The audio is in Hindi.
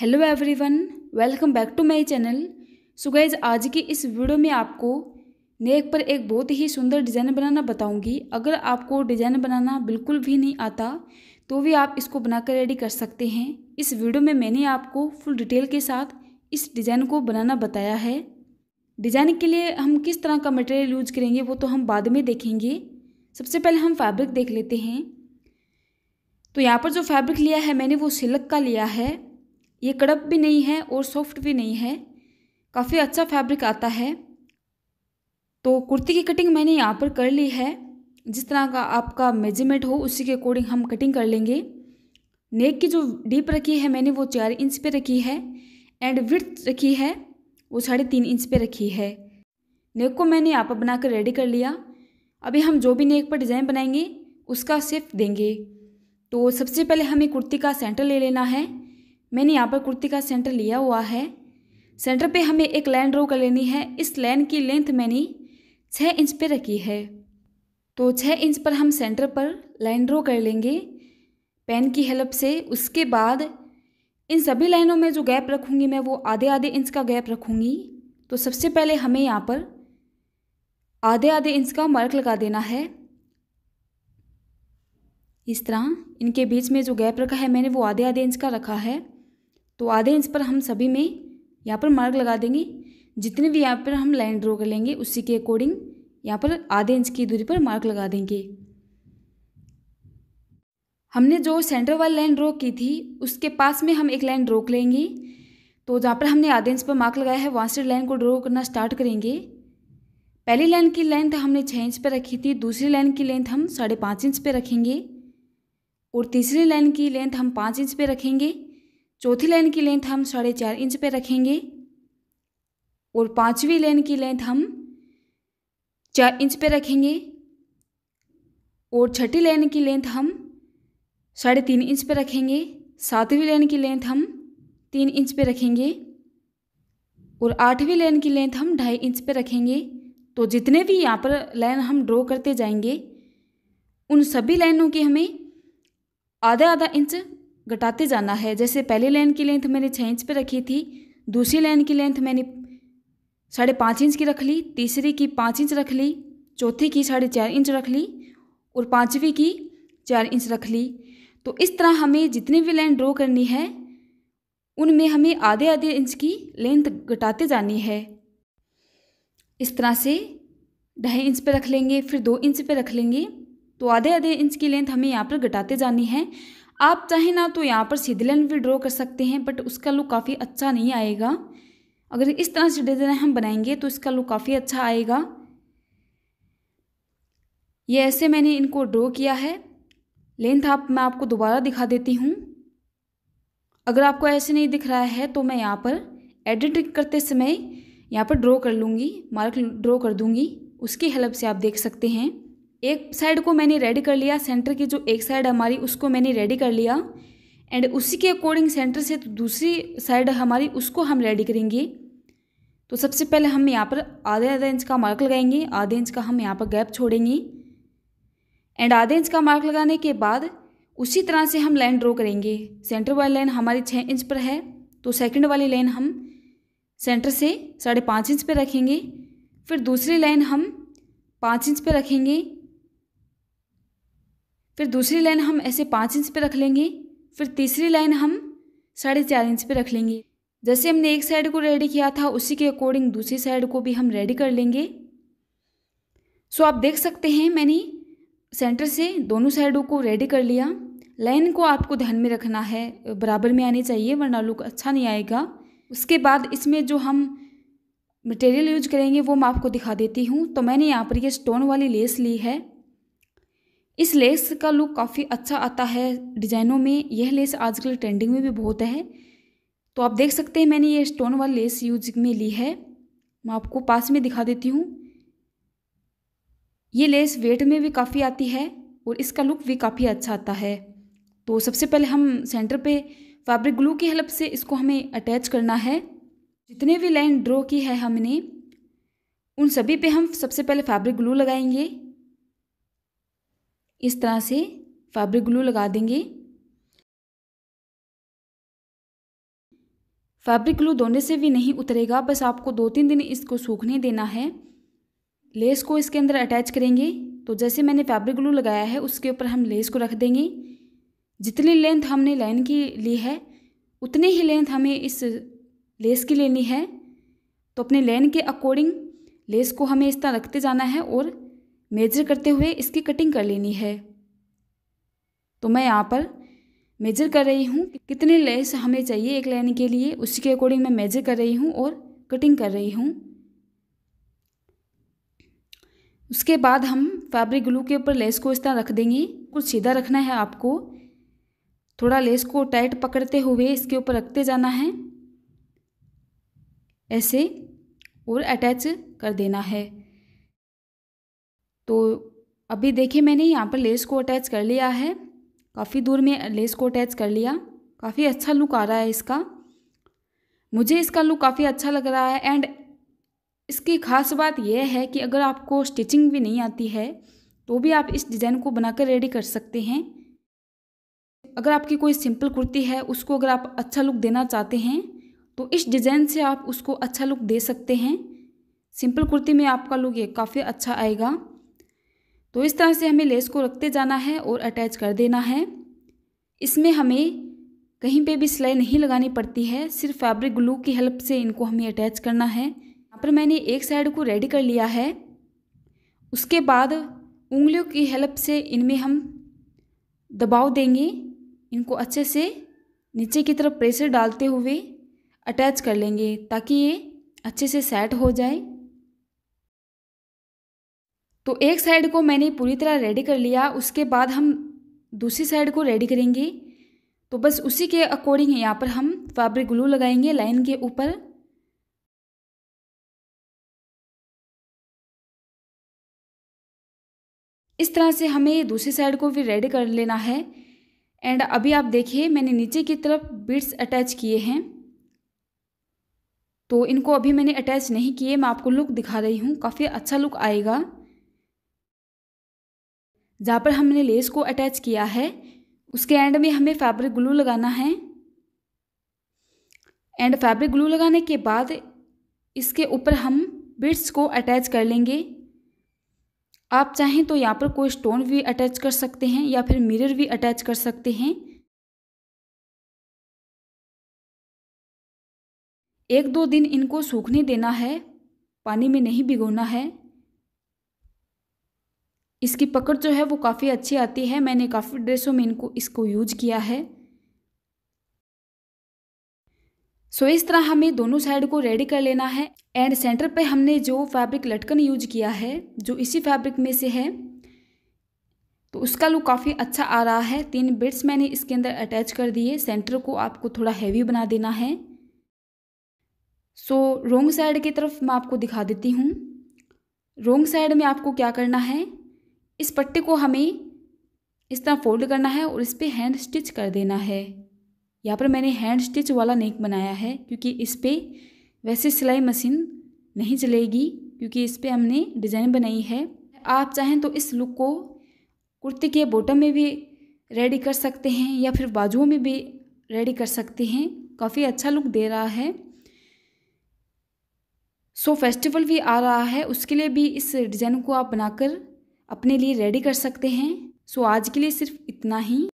hello everyone welcome back to my channel so guys आज की इस वीडियो में आपको नेक पर एक बहुत ही सुंदर डिज़ाइन बनाना बताऊंगी अगर आपको डिज़ाइन बनाना बिल्कुल भी नहीं आता तो भी आप इसको बनाकर रेडी कर सकते हैं इस वीडियो में मैंने आपको फुल डिटेल के साथ इस डिज़ाइन को बनाना बताया है डिज़ाइन के लिए हम किस तरह का मटेरियल यूज करेंगे वो तो हम बाद में देखेंगे सबसे पहले हम फैब्रिक देख लेते हैं तो यहाँ पर जो फैब्रिक लिया है मैंने वो सिल्क का लिया है ये कड़क भी नहीं है और सॉफ्ट भी नहीं है काफ़ी अच्छा फैब्रिक आता है तो कुर्ती की कटिंग मैंने यहाँ पर कर ली है जिस तरह का आपका मेजरमेंट हो उसी के अकॉर्डिंग हम कटिंग कर लेंगे नेक की जो डीप रखी है मैंने वो चार इंच पे रखी है एंड विथ रखी है वो साढ़े तीन इंच पे रखी है नेक को मैंने यहाँ पर बनाकर रेडी कर लिया अभी हम जो भी नेक पर डिज़ाइन बनाएंगे उसका सिर्फ देंगे तो सबसे पहले हमें कुर्ती का सेंटर ले लेना है मैंने यहाँ पर कुर्ती का सेंटर लिया हुआ है सेंटर पे हमें एक लाइन ड्रॉ कर लेनी है इस लाइन की लेंथ मैंने छः इंच पे रखी है तो छः इंच पर हम सेंटर पर लाइन ड्रॉ कर लेंगे पेन की हेल्प से उसके बाद इन सभी लाइनों में जो गैप रखूँगी मैं वो आधे आधे इंच का गैप रखूँगी तो सबसे पहले हमें यहाँ पर आधे आधे इंच का मार्क लगा देना है इस तरह इनके बीच में जो गैप रखा है मैंने वो आधे आधे इंच का रखा है तो आधे इंच पर हम सभी में यहाँ पर मार्क लगा देंगे जितने भी यहाँ पर हम लाइन ड्रॉ कर लेंगे उसी के अकॉर्डिंग यहाँ पर आधे इंच की दूरी पर मार्क लगा देंगे हमने जो सेंटर वाली लाइन ड्रॉ की थी उसके पास में हम एक लाइन ड्रॉ लेंगे तो जहाँ पर हमने आधे इंच पर मार्क लगाया है वहाँ से लाइन को ड्रॉ करना स्टार्ट करेंगे पहली लाइन की लेंथ हमने छः इंच पर रखी थी दूसरी लाइन की लेंथ हम साढ़े पाँच इंच पर रखेंगे और तीसरी लाइन की लेंथ हम पाँच इंच पर रखेंगे चौथी लाइन की लेंथ हम साढ़े चार इंच पे रखेंगे और पांचवी लाइन की लेंथ हम चार इंच पे रखेंगे और छठी लाइन की लेंथ हम साढ़े तीन इंच पे रखेंगे सातवीं लाइन की लेंथ हम तीन इंच पे रखेंगे और आठवीं लाइन की लेंथ हम ढाई इंच पे रखेंगे तो जितने भी यहाँ पर लाइन हम ड्रॉ करते जाएंगे उन सभी लाइनों के हमें आधा आधा इंच घटाते जाना है जैसे पहले लाइन की लेंथ मैंने छः इंच पर रखी थी दूसरी लाइन की लेंथ मैंने साढ़े पाँच इंच की रख ली तीसरी की पाँच इंच रख ली चौथी की साढ़े चार इंच रख ली और पाँचवीं की चार इंच रख ली तो इस तरह हमें जितनी भी लाइन ड्रॉ करनी है उनमें हमें आधे आधे इंच की लेंथ घटाते जानी है इस तरह से ढाई इंच पर रख लेंगे फिर दो इंच पर रख लेंगे तो आधे आधे इंच की लेंथ हमें यहाँ पर घटाते जानी है आप चाहें ना तो यहाँ पर सीधे लाइन भी ड्रॉ कर सकते हैं बट उसका लुक काफ़ी अच्छा नहीं आएगा अगर इस तरह से डिज़ाइन हम बनाएंगे तो इसका लुक काफ़ी अच्छा आएगा ये ऐसे मैंने इनको ड्रॉ किया है लेंथ आप मैं आपको दोबारा दिखा देती हूँ अगर आपको ऐसे नहीं दिख रहा है तो मैं यहाँ पर एडिट करते समय यहाँ पर ड्रॉ कर लूँगी मार्क ड्रॉ कर दूँगी उसकी हेल्प से आप देख सकते हैं एक साइड को मैंने रेडी कर लिया सेंटर की जो एक साइड हमारी उसको मैंने रेडी कर लिया एंड उसी के अकॉर्डिंग सेंटर से तो दूसरी साइड हमारी उसको हम रेडी करेंगे तो सबसे पहले हम यहाँ पर आधे आधे इंच का मार्क लगाएंगे आधे इंच का हम यहाँ पर गैप छोड़ेंगे एंड आधे इंच का मार्क लगाने के बाद उसी तरह से हम लाइन ड्रॉ करेंगे सेंटर वाली लाइन हमारी छः इंच पर है तो सेकंड वाली लाइन हम सेंटर से साढ़े पाँच इंच पर रखेंगे फिर दूसरी लाइन हम पाँच इंच पर रखेंगे फिर दूसरी लाइन हम ऐसे पाँच इंच पे रख लेंगे फिर तीसरी लाइन हम साढ़े चार इंच पे रख लेंगे जैसे हमने एक साइड को रेडी किया था उसी के अकॉर्डिंग दूसरी साइड को भी हम रेडी कर लेंगे सो आप देख सकते हैं मैंने सेंटर से दोनों साइडों को रेडी कर लिया लाइन को आपको ध्यान में रखना है बराबर में आनी चाहिए वरना लुक अच्छा नहीं आएगा उसके बाद इसमें जो हम मटेरियल यूज करेंगे वो मैं आपको दिखा देती हूँ तो मैंने यहाँ पर ये स्टोन वाली लेस ली है इस लेस का लुक काफ़ी अच्छा आता है डिज़ाइनों में यह लेस आजकल ट्रेंडिंग में भी बहुत है तो आप देख सकते हैं मैंने ये स्टोन वाली लेस यूज में ली है मैं आपको पास में दिखा देती हूँ ये लेस वेट में भी काफ़ी आती है और इसका लुक भी काफ़ी अच्छा आता है तो सबसे पहले हम सेंटर पे फैब्रिक ग्लू की हेल्प से इसको हमें अटैच करना है जितने भी लाइन ड्रॉ की है हमने उन सभी पे हम सबसे पहले फैब्रिक ग्लू लगाएंगे इस तरह से फैब्रिक ग्लू लगा देंगे फैब्रिक ग्लू दोनों से भी नहीं उतरेगा बस आपको दो तीन दिन इसको सूखने देना है लेस को इसके अंदर अटैच करेंगे तो जैसे मैंने फैब्रिक ग्लू लगाया है उसके ऊपर हम लेस को रख देंगे जितनी लेंथ हमने लाइन की ली है उतनी ही लेंथ हमें इस लेस की लेनी है तो अपने लाइन के अकॉर्डिंग लेस को हमें इस तरह रखते जाना है और मेजर करते हुए इसकी कटिंग कर लेनी है तो मैं यहाँ पर मेजर कर रही हूँ कितने लेस हमें चाहिए एक लाइन के लिए उसी के अकॉर्डिंग मैं मेजर कर रही हूँ और कटिंग कर रही हूँ उसके बाद हम फैब्रिक ग्लू के ऊपर लेस को इस तरह रख देंगे कुछ सीधा रखना है आपको थोड़ा लेस को टाइट पकड़ते हुए इसके ऊपर रखते जाना है ऐसे और अटैच कर देना है तो अभी देखिए मैंने यहाँ पर लेस को अटैच कर लिया है काफ़ी दूर में लेस को अटैच कर लिया काफ़ी अच्छा लुक आ रहा है इसका मुझे इसका लुक काफ़ी अच्छा लग रहा है एंड इसकी खास बात यह है कि अगर आपको स्टिचिंग भी नहीं आती है तो भी आप इस डिज़ाइन को बनाकर रेडी कर सकते हैं अगर आपकी कोई सिंपल कुर्ती है उसको अगर आप अच्छा लुक देना चाहते हैं तो इस डिज़ाइन से आप उसको अच्छा लुक दे सकते हैं सिंपल कुर्ती में आपका लुक ये काफ़ी अच्छा आएगा तो इस तरह से हमें लेस को रखते जाना है और अटैच कर देना है इसमें हमें कहीं पे भी सिलाई नहीं लगानी पड़ती है सिर्फ फैब्रिक ग्लू की हेल्प से इनको हमें अटैच करना है यहाँ पर मैंने एक साइड को रेडी कर लिया है उसके बाद उंगलियों की हेल्प से इनमें हम दबाव देंगे इनको अच्छे से नीचे की तरफ प्रेशर डालते हुए अटैच कर लेंगे ताकि ये अच्छे से सेट हो जाए तो एक साइड को मैंने पूरी तरह रेडी कर लिया उसके बाद हम दूसरी साइड को रेडी करेंगे तो बस उसी के अकॉर्डिंग यहाँ पर हम फैब्रिक ग्लू लगाएंगे लाइन के ऊपर इस तरह से हमें दूसरी साइड को भी रेडी कर लेना है एंड अभी आप देखिए मैंने नीचे की तरफ बीड्स अटैच किए हैं तो इनको अभी मैंने अटैच नहीं किए मैं आपको लुक दिखा रही हूँ काफ़ी अच्छा लुक आएगा जहाँ पर हमने लेस को अटैच किया है उसके एंड में हमें फैब्रिक ग्लू लगाना है एंड फैब्रिक ग्लू लगाने के बाद इसके ऊपर हम बिट्स को अटैच कर लेंगे आप चाहें तो यहाँ पर कोई स्टोन भी अटैच कर सकते हैं या फिर मिरर भी अटैच कर सकते हैं एक दो दिन इनको सूखने देना है पानी में नहीं भिगोना है इसकी पकड़ जो है वो काफ़ी अच्छी आती है मैंने काफ़ी ड्रेसों में इनको इसको यूज किया है सो so, इस तरह हमें दोनों साइड को रेडी कर लेना है एंड सेंटर पे हमने जो फैब्रिक लटकन यूज किया है जो इसी फैब्रिक में से है तो उसका लुक काफ़ी अच्छा आ रहा है तीन बिट्स मैंने इसके अंदर अटैच कर दिए सेंटर को आपको थोड़ा हैवी बना देना है सो रोंग साइड की तरफ मैं आपको दिखा देती हूँ रोंग साइड में आपको क्या करना है इस पट्टे को हमें इस तरह फोल्ड करना है और इस पर हैंड स्टिच कर देना है यहाँ पर मैंने हैंड स्टिच वाला नेक बनाया है क्योंकि इस पर वैसे सिलाई मशीन नहीं चलेगी क्योंकि इस पर हमने डिज़ाइन बनाई है आप चाहें तो इस लुक को कुर्ती के बॉटम में भी रेडी कर सकते हैं या फिर बाजुओं में भी रेडी कर सकते हैं काफ़ी अच्छा लुक दे रहा है सो फेस्टिवल भी आ रहा है उसके लिए भी इस डिज़ाइन को आप बनाकर अपने लिए रेडी कर सकते हैं सो आज के लिए सिर्फ इतना ही